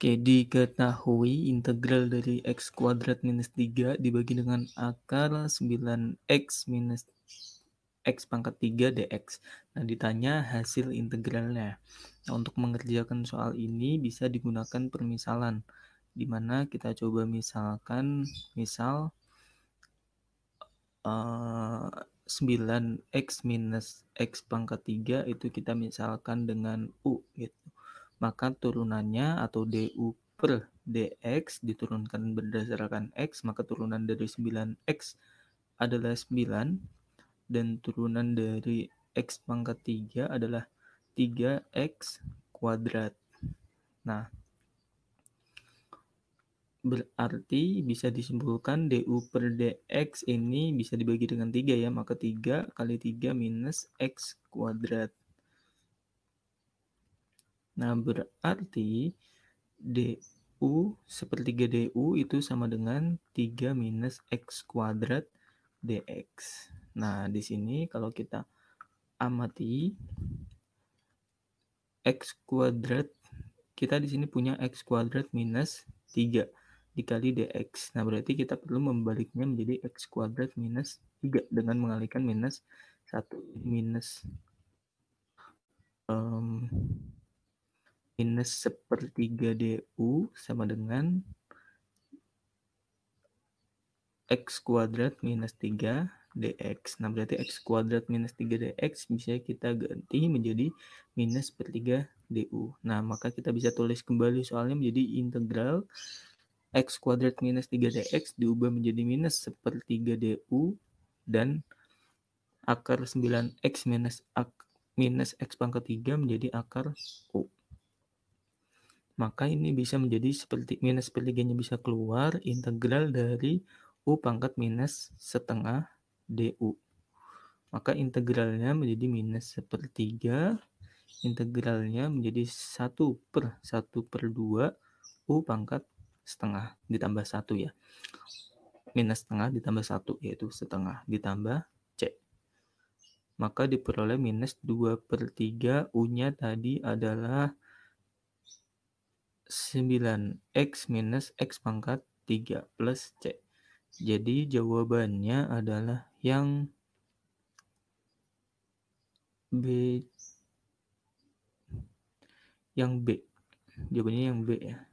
Oke, diketahui integral dari x kuadrat minus 3 dibagi dengan akar 9x minus x pangkat 3 dx. Nah, ditanya hasil integralnya. Nah, untuk mengerjakan soal ini bisa digunakan permisalan, di mana kita coba misalkan, misal uh, eh, 9x minus x pangkat 3 itu kita misalkan dengan u gitu maka turunannya atau DU per DX diturunkan berdasarkan X, maka turunan dari 9X adalah 9, dan turunan dari X pangkat 3 adalah 3X kuadrat. Nah, berarti bisa disimpulkan DU per DX ini bisa dibagi dengan 3 ya, maka 3 kali 3 minus X kuadrat. Nah, berarti DU sepertiga DU itu sama dengan 3 minus X kuadrat DX. Nah, di sini kalau kita amati X kuadrat, kita di sini punya X kuadrat minus 3 dikali dx. Nah, berarti kita perlu membaliknya menjadi x kuadrat minus 3 dengan mengalihkan minus 1 minus minus sepertiga DU sama dengan X kuadrat minus 3 dx. Nah, berarti X kuadrat minus 3 dx bisa kita ganti menjadi minus sepertiga du. Nah, maka kita bisa tulis kembali soalnya menjadi integral X kuadrat minus 3 dx diubah menjadi minus sepertiga du dan akar 9x minus, ak, minus x pangkat 3 menjadi akar U maka ini bisa menjadi seperti minus pertiganya bisa keluar integral dari U pangkat minus setengah DU. Maka integralnya menjadi minus sepertiga, integralnya menjadi 1 per 1 per 2 U pangkat setengah ditambah 1 ya. Minus setengah ditambah 1 yaitu setengah ditambah C. Maka diperoleh minus 2 per 3 U-nya tadi adalah 9X minus X pangkat 3 plus C. Jadi jawabannya adalah yang B yang B. Jawabannya yang B ya.